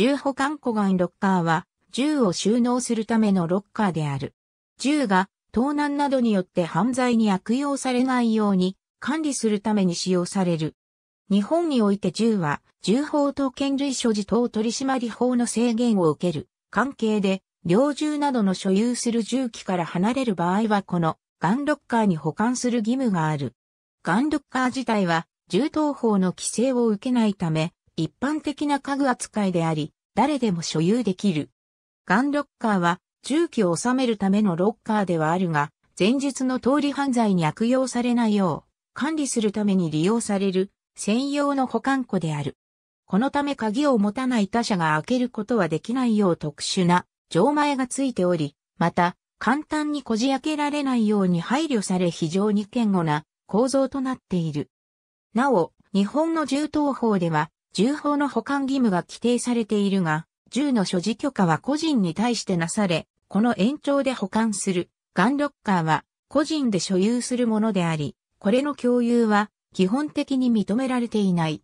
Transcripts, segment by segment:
銃保管庫ンロッカーは、銃を収納するためのロッカーである。銃が盗難などによって犯罪に悪用されないように管理するために使用される。日本において銃は銃法と権類所持等取締法の制限を受ける関係で、猟銃などの所有する銃器から離れる場合はこのガンロッカーに保管する義務がある。ガンロッカー自体は銃刀法の規制を受けないため、一般的な家具扱いであり、誰でも所有できる。ガンロッカーは、銃器を収めるためのロッカーではあるが、前述の通り犯罪に悪用されないよう、管理するために利用される、専用の保管庫である。このため鍵を持たない他者が開けることはできないよう特殊な、錠前がついており、また、簡単にこじ開けられないように配慮され非常に堅固な構造となっている。なお、日本の銃刀法では、銃砲の保管義務が規定されているが、銃の所持許可は個人に対してなされ、この延長で保管するガンロッカーは個人で所有するものであり、これの共有は基本的に認められていない。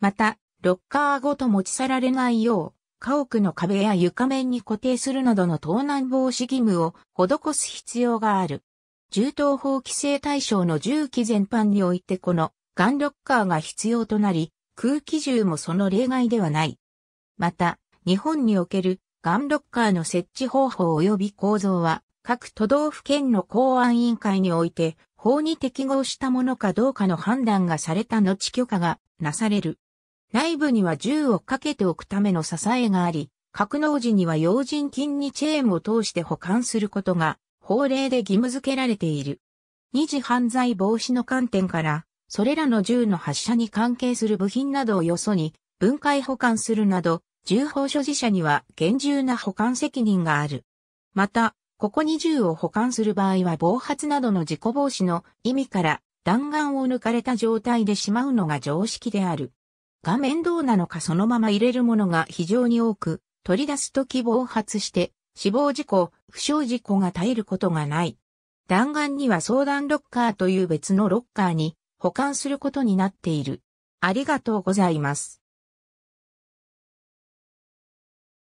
また、ロッカーごと持ち去られないよう、家屋の壁や床面に固定するなどの盗難防止義務を施す必要がある。銃刀法規制対象の銃器全般においてこのガンロッカーが必要となり、空気銃もその例外ではない。また、日本におけるガンロッカーの設置方法及び構造は、各都道府県の公安委員会において、法に適合したものかどうかの判断がされた後許可がなされる。内部には銃をかけておくための支えがあり、格納時には用心菌にチェーンを通して保管することが法令で義務付けられている。二次犯罪防止の観点から、それらの銃の発射に関係する部品などをよそに分解保管するなど、銃砲所持者には厳重な保管責任がある。また、ここに銃を保管する場合は暴発などの事故防止の意味から弾丸を抜かれた状態でしまうのが常識である。画面どうなのかそのまま入れるものが非常に多く、取り出すとき暴発して死亡事故、負傷事故が絶えることがない。弾丸には相談ロッカーという別のロッカーに保管することになっている。ありがとうございます。